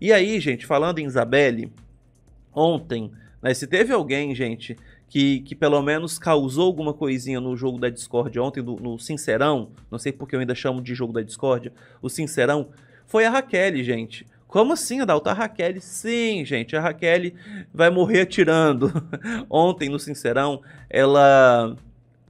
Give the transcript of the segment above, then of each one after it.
E aí, gente, falando em Isabelle, ontem, né, se teve alguém, gente, que, que pelo menos causou alguma coisinha no jogo da Discord ontem, no Sincerão, não sei porque eu ainda chamo de jogo da Discord, o Sincerão, foi a Raquel, gente. Como assim, Adalto? A Raquel, sim, gente, a Raquel vai morrer atirando. Ontem, no Sincerão, ela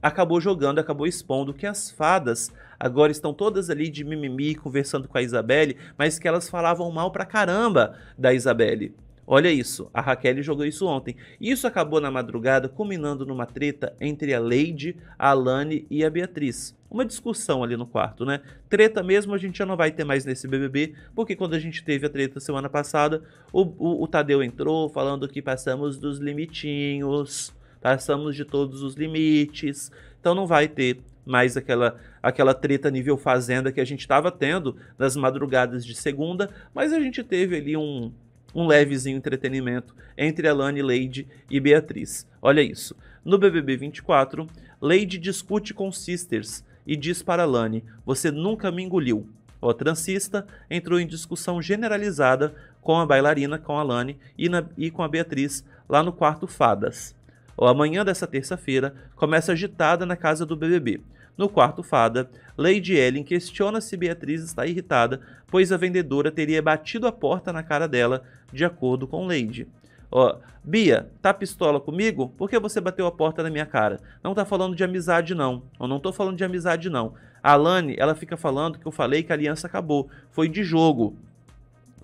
acabou jogando, acabou expondo que as fadas agora estão todas ali de mimimi conversando com a Isabelle, mas que elas falavam mal pra caramba da Isabelle. Olha isso, a Raquel jogou isso ontem. Isso acabou na madrugada, culminando numa treta entre a Lady, a Alane e a Beatriz. Uma discussão ali no quarto, né? Treta mesmo a gente já não vai ter mais nesse BBB, porque quando a gente teve a treta semana passada, o, o, o Tadeu entrou falando que passamos dos limitinhos passamos de todos os limites. Então não vai ter mais aquela aquela treta nível fazenda que a gente estava tendo nas madrugadas de segunda, mas a gente teve ali um, um levezinho entretenimento entre Alane, Lady e Beatriz. Olha isso. No BBB 24, Lady discute com Sisters e diz para Alane: Você nunca me engoliu. O transista entrou em discussão generalizada com a bailarina, com a Alane e, na, e com a Beatriz lá no quarto Fadas ou amanhã dessa terça-feira, começa agitada na casa do BBB. No quarto fada, Lady Ellen questiona se Beatriz está irritada, pois a vendedora teria batido a porta na cara dela, de acordo com Lady. Ó, Bia, tá pistola comigo? Por que você bateu a porta na minha cara? Não tá falando de amizade, não. Eu não tô falando de amizade, não. A Alane, ela fica falando que eu falei que a aliança acabou. Foi de jogo.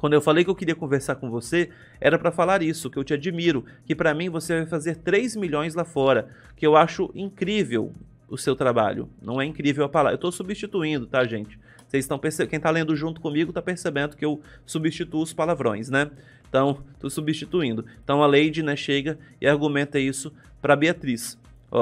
Quando eu falei que eu queria conversar com você, era para falar isso, que eu te admiro, que para mim você vai fazer 3 milhões lá fora, que eu acho incrível o seu trabalho. Não é incrível a palavra. Eu estou substituindo, tá, gente? Vocês estão percebendo, quem está lendo junto comigo está percebendo que eu substituo os palavrões, né? Então, estou substituindo. Então a Lady, né, chega e argumenta isso para Beatriz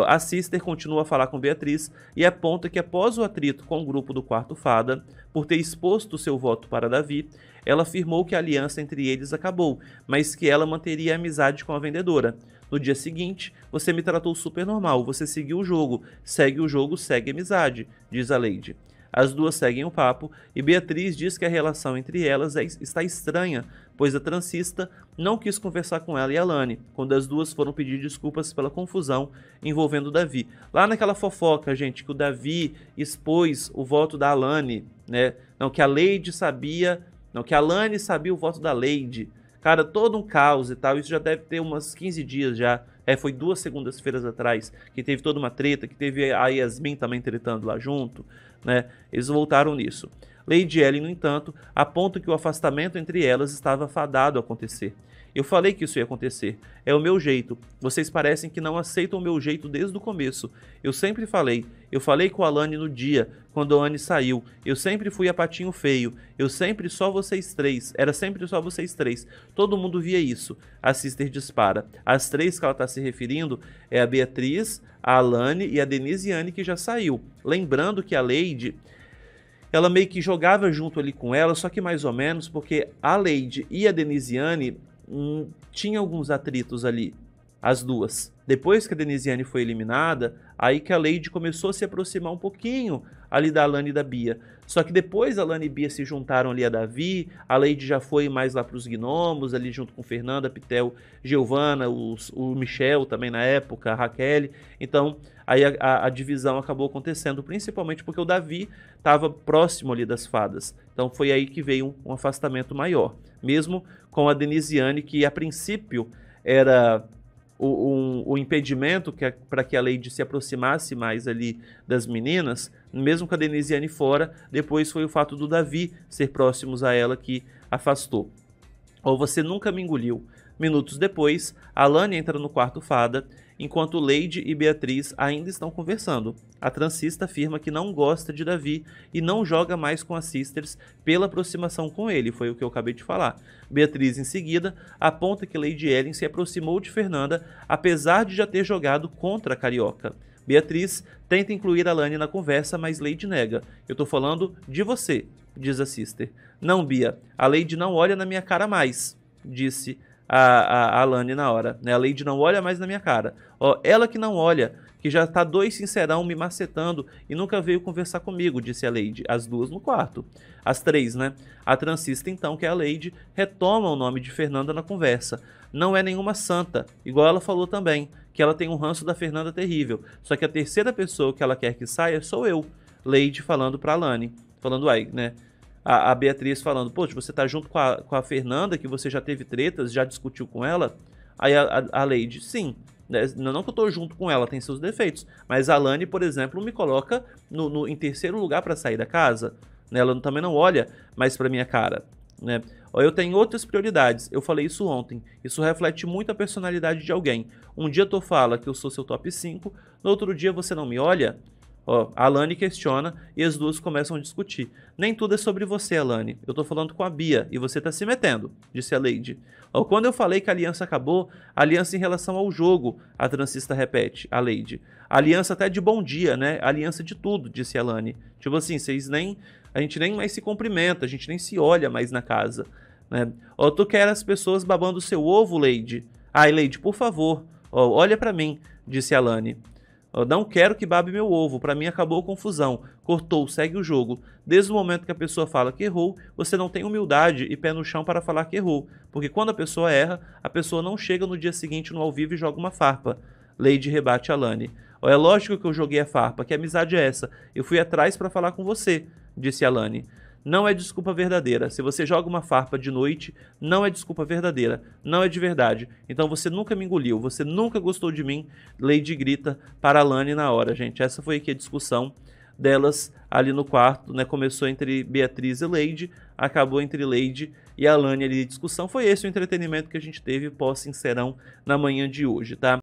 a Sister continua a falar com Beatriz e aponta que após o atrito com o grupo do Quarto Fada, por ter exposto seu voto para Davi, ela afirmou que a aliança entre eles acabou, mas que ela manteria a amizade com a vendedora. No dia seguinte, você me tratou super normal, você seguiu o jogo, segue o jogo, segue a amizade, diz a Lady. As duas seguem o papo e Beatriz diz que a relação entre elas é, está estranha, pois a transista não quis conversar com ela e Alane, quando as duas foram pedir desculpas pela confusão envolvendo o Davi. Lá naquela fofoca, gente, que o Davi expôs o voto da Alane, né? Não, que a Leide sabia, não, que a Lani sabia o voto da Leide. Cara, todo um caos e tal, isso já deve ter umas 15 dias já é, foi duas segundas-feiras atrás que teve toda uma treta, que teve a Yasmin também tretando lá junto, né? Eles voltaram nisso. Lady Ellen, no entanto, aponta que o afastamento entre elas estava fadado a acontecer. Eu falei que isso ia acontecer. É o meu jeito. Vocês parecem que não aceitam o meu jeito desde o começo. Eu sempre falei. Eu falei com a Alane no dia, quando a Anne saiu. Eu sempre fui a patinho feio. Eu sempre só vocês três. Era sempre só vocês três. Todo mundo via isso. A Sister dispara. As três que ela está se referindo é a Beatriz, a Alane e a Denise Anne que já saiu. Lembrando que a Lady ela meio que jogava junto ali com ela, só que mais ou menos, porque a Lady e a Denisiane hum, tinham alguns atritos ali as duas. Depois que a Denisiane foi eliminada, aí que a Lady começou a se aproximar um pouquinho ali da Alane e da Bia. Só que depois a Alane e Bia se juntaram ali a Davi, a Lady já foi mais lá para os gnomos, ali junto com Fernanda, Pitel, Giovana, os, o Michel também na época, a Raquel. Então aí a, a, a divisão acabou acontecendo, principalmente porque o Davi estava próximo ali das fadas. Então foi aí que veio um, um afastamento maior. Mesmo com a Denisiane, que a princípio era o, um, o impedimento que para que a Lady se aproximasse mais ali das meninas, mesmo com a Denisiane fora, depois foi o fato do Davi ser próximos a ela que afastou. Ou você nunca me engoliu. Minutos depois, a Lani entra no quarto fada enquanto Lady e Beatriz ainda estão conversando. A transista afirma que não gosta de Davi e não joga mais com as Sisters pela aproximação com ele, foi o que eu acabei de falar. Beatriz, em seguida, aponta que Lady Ellen se aproximou de Fernanda, apesar de já ter jogado contra a Carioca. Beatriz tenta incluir a Lani na conversa, mas Lady nega. Eu tô falando de você, diz a Sister. Não, Bia, a Lady não olha na minha cara mais, disse a, a na hora. Né? A Lady não olha mais na minha cara. Ó, ela que não olha, que já tá dois sincerão me macetando e nunca veio conversar comigo, disse a Lady. As duas no quarto. As três, né? A transista, então, que é a Lady, retoma o nome de Fernanda na conversa. Não é nenhuma santa, igual ela falou também, que ela tem um ranço da Fernanda terrível. Só que a terceira pessoa que ela quer que saia sou eu. Lady falando pra Lani, Falando, ai, né? a, a Beatriz falando, poxa, você tá junto com a, com a Fernanda, que você já teve tretas, já discutiu com ela? Aí a, a, a Lady, sim, né, não que eu tô junto com ela, tem seus defeitos. Mas a Lani, por exemplo, me coloca no, no em terceiro lugar para sair da casa. Né? Ela também não olha mais para minha cara. Né? Eu tenho outras prioridades. Eu falei isso ontem. Isso reflete muito a personalidade de alguém. Um dia tu fala que eu sou seu top 5, no outro dia você não me olha. Ó, a Alane questiona e as duas começam a discutir. Nem tudo é sobre você, Alane. Eu tô falando com a Bia e você tá se metendo, disse a Lady. Ó, quando eu falei que a aliança acabou, a aliança em relação ao jogo, a transista repete, a Lady. A aliança até de bom dia, né? A aliança de tudo, disse a Alane. Tipo assim, vocês nem. A gente nem mais se cumprimenta, a gente nem se olha mais na casa. Né? Ó, tu quer as pessoas babando seu ovo, Lady? Ai, Lady, por favor, ó, olha para mim, disse a Alane não quero que babe meu ovo, para mim acabou a confusão. Cortou, segue o jogo. Desde o momento que a pessoa fala que errou, você não tem humildade e pé no chão para falar que errou, porque quando a pessoa erra, a pessoa não chega no dia seguinte no ao vivo e joga uma farpa. Lady rebate a Lani. Oh, é lógico que eu joguei a farpa, que amizade é essa? Eu fui atrás para falar com você, disse a Lani não é desculpa verdadeira. Se você joga uma farpa de noite, não é desculpa verdadeira, não é de verdade. Então você nunca me engoliu, você nunca gostou de mim. Lady grita para a Lani na hora, gente. Essa foi aqui a discussão delas ali no quarto, né? Começou entre Beatriz e Lady, acabou entre Lady e a Lani ali discussão. Foi esse o entretenimento que a gente teve pós-sincerão na manhã de hoje, tá?